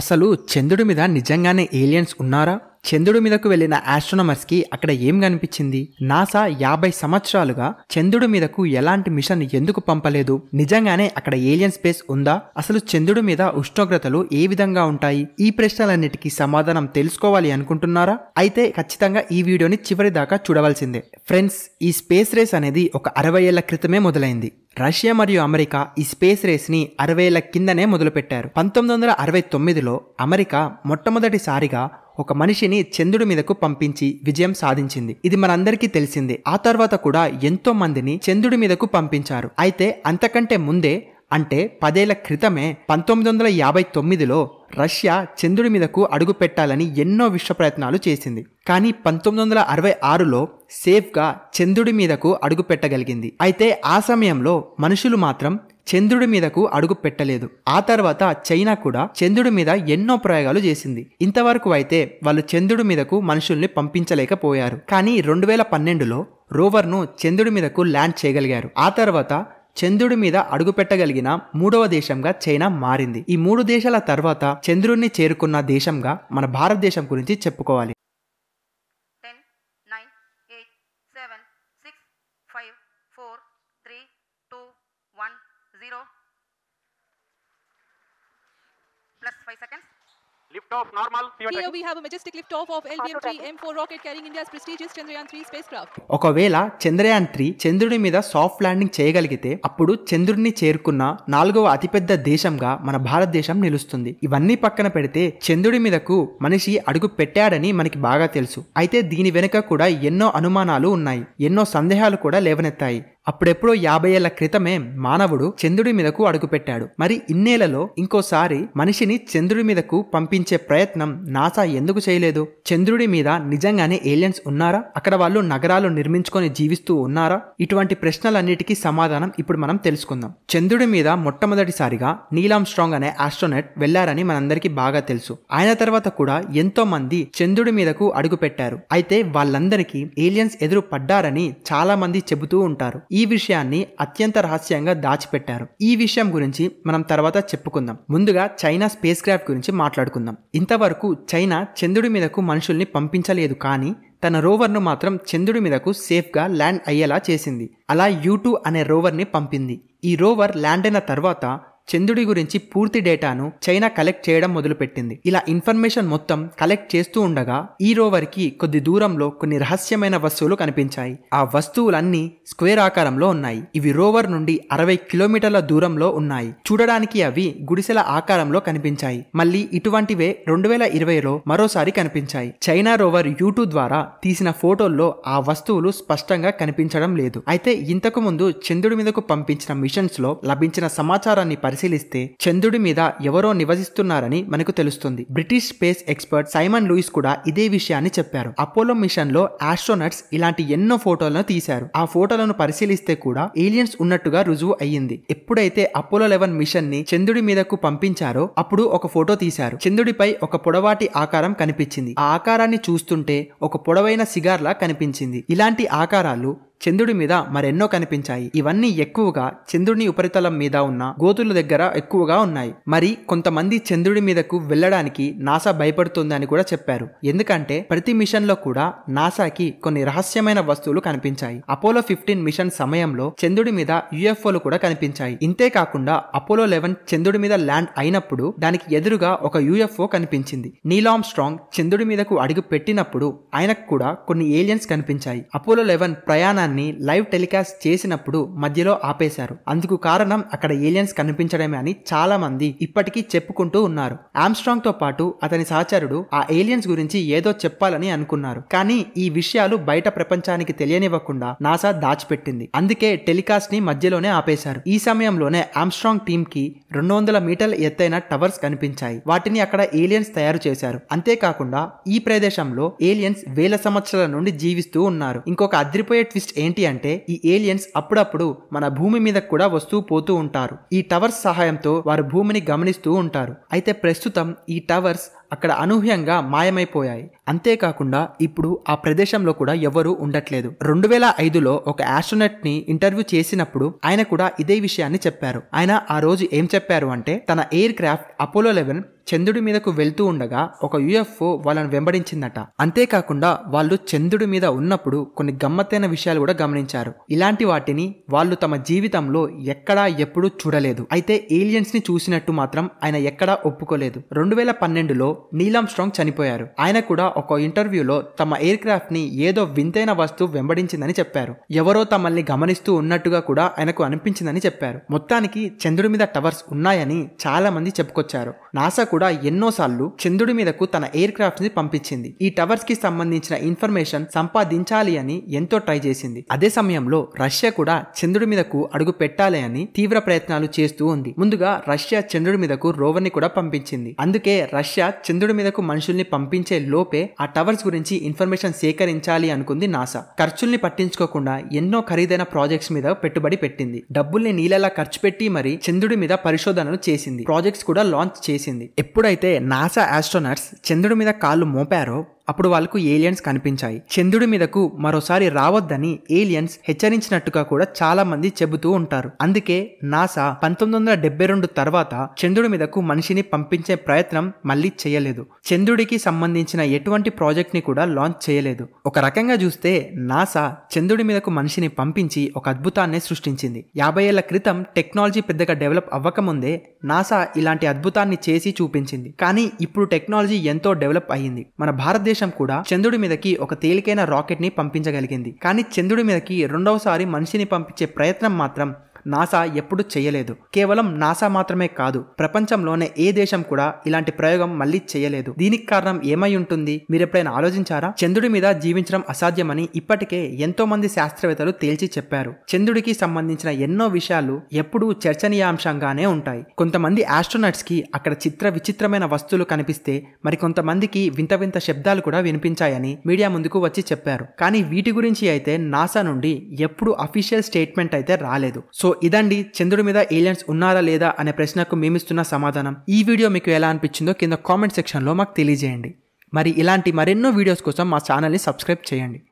అసలు చంద్రుడి మీద నిజంగానే ఏలియన్స్ ఉన్నారా చంద్రుడి మీదకు వెళ్లిన కి అక్కడ ఏం కనిపించింది నాసా యాభై సంవత్సరాలుగా చంద్రుడి మీదకు ఎలాంటి మిషన్ ఎందుకు పంపలేదు నిజంగానే అక్కడ ఏలియన్ స్పేస్ ఉందా అసలు చంద్రుడి మీద ఉష్ణోగ్రతలు ఏ విధంగా ఉంటాయి ఈ ప్రశ్నలన్నిటికీ సమాధానం తెలుసుకోవాలి అనుకుంటున్నారా అయితే ఖచ్చితంగా ఈ వీడియోని చివరి దాకా చూడవలసిందే ఫ్రెండ్స్ ఈ స్పేస్ రేస్ అనేది ఒక అరవై ఏళ్ల క్రితమే మొదలైంది రష్యా మరియు అమెరికా ఈ స్పేస్ రేస్ని ఏళ్ల కిందనే మొదలుపెట్టారు పంతొమ్మిది వందల అరవై తొమ్మిదిలో అమెరికా మొట్టమొదటిసారిగా ఒక మనిషిని చంద్రుడి మీదకు పంపించి విజయం సాధించింది ఇది మనందరికీ తెలిసిందే ఆ తర్వాత కూడా ఎంతో మందిని చంద్రుడి మీదకు పంపించారు అయితే అంతకంటే ముందే అంటే పదేళ్ల క్రితమే పంతొమ్మిది వందల యాభై తొమ్మిదిలో రష్యా చంద్రుడి మీదకు అడుగు పెట్టాలని ఎన్నో విశ్వ ప్రయత్నాలు చేసింది కానీ పంతొమ్మిది వందల అరవై ఆరులో సేఫ్గా చంద్రుడి మీదకు అడుగు పెట్టగలిగింది అయితే ఆ సమయంలో మనుషులు మాత్రం చంద్రుడి మీదకు అడుగు పెట్టలేదు ఆ తర్వాత చైనా కూడా చంద్రుడి మీద ఎన్నో ప్రయోగాలు చేసింది ఇంతవరకు అయితే వాళ్ళు చంద్రుడి మీదకు మనుషుల్ని పంపించలేకపోయారు కానీ రెండు వేల పన్నెండులో రోవర్ను చంద్రుడి మీదకు ల్యాండ్ చేయగలిగారు ఆ తర్వాత చంద్రుడి మీద అడుగు పెట్టగలిగిన మూడవ దేశంగా చైనా మారింది ఈ మూడు దేశాల తర్వాత చంద్రుడిని చేరుకున్న దేశంగా మన భారతదేశం గురించి చెప్పుకోవాలి four liftoff normal. Here we have a majestic liftoff of lvm M4 rocket carrying India's prestigious Chandrayaan-3 spacecraft. ఒకవేళ చంద్రయాన్ త్రీ చంద్రుడి మీద సాఫ్ట్ ల్యాండింగ్ చేయగలిగితే అప్పుడు చంద్రుడిని చేరుకున్న నాలుగవ అతిపెద్ద దేశంగా మన భారతదేశం నిలుస్తుంది ఇవన్నీ పక్కన పెడితే చంద్రుడి మీదకు మనిషి అడుగు పెట్టాడని మనకి బాగా తెలుసు అయితే దీని వెనుక కూడా ఎన్నో అనుమానాలు ఉన్నాయి ఎన్నో సందేహాలు కూడా లేవనెత్తాయి అప్పుడెప్పుడో యాభై ఏళ్ల క్రితమే మానవుడు చంద్రుడి మీదకు అడుగుపెట్టాడు మరి ఇన్నేళ్లలో ఇంకోసారి మనిషిని చంద్రుడి మీదకు పంపించే ప్రయత్నం నాసా ఎందుకు చేయలేదు చంద్రుడి మీద నిజంగానే ఏలియన్స్ ఉన్నారా అక్కడ వాళ్ళు నగరాలు నిర్మించుకొని జీవిస్తూ ఉన్నారా ఇటువంటి ప్రశ్నలన్నిటికీ సమాధానం ఇప్పుడు మనం తెలుసుకుందాం చంద్రుడి మీద మొట్టమొదటిసారిగా నీలాం స్ట్రాంగ్ అనే ఆస్ట్రోనెట్ వెళ్లారని మనందరికీ బాగా తెలుసు ఆయన తర్వాత కూడా ఎంతో మంది చంద్రుడి మీదకు అడుగుపెట్టారు అయితే వాళ్ళందరికీ ఏలియన్స్ ఎదురు పడ్డారని చాలా మంది చెబుతూ ఉంటారు ఈ విషయాన్ని అత్యంత రహస్యంగా దాచిపెట్టారు ఈ విషయం గురించి మనం తర్వాత చెప్పుకుందాం ముందుగా చైనా స్పేస్ క్రాఫ్ట్ గురించి మాట్లాడుకుందాం ఇంతవరకు చైనా చంద్రుడి మీదకు మనుషుల్ని పంపించలేదు కానీ తన రోవర్ను మాత్రం చంద్రుడి మీదకు సేఫ్గా ల్యాండ్ అయ్యేలా చేసింది అలా యూ టూ అనే రోవర్ని పంపింది ఈ రోవర్ ల్యాండ్ అయిన తర్వాత చంద్రుడి గురించి పూర్తి డేటాను చైనా కలెక్ట్ చేయడం మొదలుపెట్టింది ఇలా ఇన్ఫర్మేషన్ మొత్తం కలెక్ట్ చేస్తూ ఉండగా ఈ రోవర్ కి కొద్ది దూరంలో కొన్ని రహస్యమైన వస్తువులు కనిపించాయి ఆ వస్తువులన్నీ స్క్వేర్ ఆకారంలో ఉన్నాయి ఇవి రోవర్ నుండి అరవై కిలోమీటర్ల దూరంలో ఉన్నాయి చూడడానికి అవి గుడిసెల ఆకారంలో కనిపించాయి మళ్ళీ ఇటువంటివే రెండు వేల ఇరవైలో మరోసారి కనిపించాయి చైనా రోవర్ యూట్యూబ్ ద్వారా తీసిన ఫోటోల్లో ఆ వస్తువులు స్పష్టంగా కనిపించడం లేదు అయితే ఇంతకు ముందు చంద్రుడి మీదకు పంపించిన మిషన్స్ లో లభించిన సమాచారాన్ని పరిశీలి పరిశీలిస్తే చంద్రుడి మీద ఎవరో నివసిస్తున్నారని మనకు తెలుస్తుంది British space expert Simon Lewis కూడా ఇదే విషయాన్ని చెప్పారు అపోలో మిషన్ లో ఆస్ట్రోనట్స్ ఇలాంటి ఎన్నో ఫోటోలను తీశారు ఆ ఫోటోలను పరిశీలిస్తే కూడా ఏలియన్స్ ఉన్నట్టుగా రుజువు అయ్యింది ఎప్పుడైతే అపోలో లెవెన్ మిషన్ ని చంద్రుడి మీదకు పంపించారో అప్పుడు ఒక ఫోటో తీశారు చంద్రుడిపై ఒక పొడవాటి ఆకారం కనిపించింది ఆ ఆకారాన్ని చూస్తుంటే ఒక పొడవైన సిగార్లా కనిపించింది ఇలాంటి ఆకారాలు చంద్రుడి మీద మరెన్నో కనిపించాయి ఇవన్నీ ఎక్కువగా చంద్రుని ఉపరితలం మీద ఉన్న గోతుల దగ్గర ఎక్కువగా ఉన్నాయి మరి కొంతమంది చంద్రుడి మీదకు వెళ్లడానికి నాసా భయపడుతుందని కూడా చెప్పారు ఎందుకంటే ప్రతి మిషన్ లో కూడా నాసాకి కొన్ని రహస్యమైన వస్తువులు కనిపించాయి అపోలో ఫిఫ్టీన్ మిషన్ సమయంలో చంద్రుడి మీద యుఎఫ్ఓలు కూడా కనిపించాయి ఇంతే కాకుండా అపోలో లెవెన్ చంద్రుడి మీద ల్యాండ్ అయినప్పుడు దానికి ఎదురుగా ఒక యుఎఫ్ఓ కనిపించింది నీలామ్ స్ట్రాంగ్ చంద్రుడి మీదకు అడుగు పెట్టినప్పుడు ఆయనకు కూడా కొన్ని ఏలియన్స్ కనిపించాయి అపోలో లెవెన్ ప్రయాణాన్ని ప్రసంగాన్ని లైవ్ టెలికాస్ట్ చేసినప్పుడు మధ్యలో ఆపేశారు అందుకు కారణం అక్కడ ఏలియన్స్ కనిపించడమే అని చాలా మంది ఇప్పటికీ చెప్పుకుంటూ ఉన్నారు ఆమ్స్ట్రాంగ్ తో పాటు అతని సహచరుడు ఆ ఏలియన్స్ గురించి ఏదో చెప్పాలని అనుకున్నారు కానీ ఈ విషయాలు బయట ప్రపంచానికి తెలియనివ్వకుండా నాసా దాచిపెట్టింది అందుకే టెలికాస్ట్ ని మధ్యలోనే ఆపేశారు ఈ సమయంలోనే ఆమ్స్ట్రాంగ్ టీమ్ కి రెండు వందల మీటర్ల ఎత్తైన టవర్స్ కనిపించాయి వాటిని అక్కడ ఏలియన్స్ తయారు చేశారు అంతేకాకుండా ఈ ప్రదేశంలో ఏలియన్స్ వేల సంవత్సరాల నుండి జీవిస్తూ ఉన్నారు ఇంకొక అదిరిపోయే ట్విస్ట్ ఏంటి అంటే ఈ ఏలియన్స్ అప్పుడప్పుడు మన భూమి మీద కూడా వస్తూ పోతూ ఉంటారు ఈ టవర్స్ సహాయంతో వారు భూమిని గమనిస్తూ ఉంటారు అయితే ప్రస్తుతం ఈ టవర్స్ అక్కడ అనూహ్యంగా మాయమైపోయాయి అంతేకాకుండా ఇప్పుడు ఆ ప్రదేశంలో కూడా ఎవరూ ఉండట్లేదు రెండు వేల ఐదులో ఒక ఆస్ట్రోనట్ ని ఇంటర్వ్యూ చేసినప్పుడు ఆయన కూడా ఇదే విషయాన్ని చెప్పారు ఆయన ఆ రోజు ఏం చెప్పారు అంటే తన ఎయిర్ క్రాఫ్ట్ అపోలో లెవెన్ చంద్రుడి మీదకు వెళ్తూ ఉండగా ఒక యుఎఫ్ఓ వాళ్ళను వెంబడించిందట అంతేకాకుండా వాళ్ళు చంద్రుడి మీద ఉన్నప్పుడు కొన్ని గమ్మత్తైన విషయాలు కూడా గమనించారు ఇలాంటి వాటిని వాళ్ళు తమ జీవితంలో ఎక్కడా ఎప్పుడూ చూడలేదు అయితే ఏలియన్స్ ని చూసినట్టు మాత్రం ఆయన ఎక్కడా ఒప్పుకోలేదు రెండు వేల పన్నెండులో నీలం స్ట్రాంగ్ చనిపోయారు ఆయన కూడా ఒక ఇంటర్వ్యూలో తమ ఎయిర్ క్రాఫ్ట్ ని ఏదో వింతైన వస్తువు వెంబడించిందని చెప్పారు ఎవరో తమల్ని గమనిస్తూ ఉన్నట్టుగా కూడా ఆయనకు అనిపించిందని చెప్పారు మొత్తానికి చంద్రుడి మీద టవర్స్ ఉన్నాయని చాలా మంది చెప్పుకొచ్చారు నాసా కూడా ఎన్నోసార్లు చంద్రుడి మీదకు తన ఎయిర్ క్రాఫ్ట్ ని పంపించింది ఈ టవర్స్ కి సంబంధించిన ఇన్ఫర్మేషన్ సంపాదించాలి అని ఎంతో ట్రై చేసింది అదే సమయంలో రష్యా కూడా చంద్రుడి మీదకు అడుగు పెట్టాలి అని తీవ్ర ప్రయత్నాలు చేస్తూ ఉంది ముందుగా రష్యా చంద్రుడి మీదకు రోవర్ ని కూడా పంపించింది అందుకే రష్యా చంద్రుడి మీదకు మనుషుల్ని పంపించే లోపే ఆ టవర్స్ గురించి ఇన్ఫర్మేషన్ సేకరించాలి అనుకుంది నాసా ఖర్చుల్ని పట్టించుకోకుండా ఎన్నో ఖరీదైన ప్రాజెక్ట్స్ మీద పెట్టుబడి పెట్టింది డబ్బుల్ని నీళ్ళలా ఖర్చు పెట్టి మరి చంద్రుడి మీద పరిశోధనలు చేసింది ప్రాజెక్ట్స్ కూడా లాంచ్ చేసింది ఎప్పుడైతే నాసా ఆస్ట్రోనట్స్ చంద్రుడి మీద కాళ్ళు మోపారో అప్పుడు వాళ్ళకు ఏలియన్స్ కనిపించాయి చంద్రుడి మీదకు మరోసారి రావద్దని ఏలియన్స్ హెచ్చరించినట్టుగా కూడా చాలా మంది చెబుతూ ఉంటారు అందుకే నాసా పంతొమ్మిది వందల రెండు తర్వాత చంద్రుడి మీదకు మనిషిని పంపించే ప్రయత్నం మళ్ళీ చేయలేదు చంద్రుడికి సంబంధించిన ఎటువంటి ప్రాజెక్ట్ ని కూడా లాంచ్ చేయలేదు ఒక రకంగా చూస్తే నాసా చంద్రుడి మీదకు మనిషిని పంపించి ఒక అద్భుతాన్ని సృష్టించింది యాభై ఏళ్ల క్రితం టెక్నాలజీ పెద్దగా డెవలప్ అవ్వకముందే నాసా ఇలాంటి అద్భుతాన్ని చేసి చూపించింది కానీ ఇప్పుడు టెక్నాలజీ ఎంతో డెవలప్ అయ్యింది మన భారతదేశం కూడా చంద్రుడి మీదకి ఒక తేలికైన రాకెట్ ని పంపించగలిగింది కానీ చంద్రుడి మీదకి రెండవసారి మనిషిని పంపించే ప్రయత్నం మాత్రం నాసా ఎప్పుడూ చేయలేదు కేవలం నాసా మాత్రమే కాదు ప్రపంచంలోనే ఏ దేశం కూడా ఇలాంటి ప్రయోగం మళ్ళీ చేయలేదు దీనికి కారణం ఏమై ఉంటుంది మీరు ఎప్పుడైనా ఆలోచించారా చంద్రుడి మీద జీవించడం అసాధ్యమని ఇప్పటికే ఎంతో మంది శాస్త్రవేత్తలు తేల్చి చెప్పారు చంద్రుడికి సంబంధించిన ఎన్నో విషయాలు ఎప్పుడూ చర్చనీయాంశంగానే ఉంటాయి కొంతమంది ఆస్ట్రోనట్స్ కి అక్కడ చిత్ర విచిత్రమైన వస్తువులు కనిపిస్తే మరికొంతమందికి వింత వింత శబ్దాలు కూడా వినిపించాయని మీడియా ముందుకు వచ్చి చెప్పారు కానీ వీటి గురించి అయితే నాసా నుండి ఎప్పుడు అఫీషియల్ స్టేట్మెంట్ అయితే రాలేదు సో ఇదండి చంద్రుడి మీద ఏలియన్స్ ఉన్నారా లేదా అనే ప్రశ్నకు మేమిస్తున్న సమాధానం ఈ వీడియో మీకు ఎలా అనిపించిందో కింద కామెంట్ సెక్షన్లో మాకు తెలియజేయండి మరి ఇలాంటి మరెన్నో వీడియోస్ కోసం మా ఛానల్ని సబ్స్క్రైబ్ చేయండి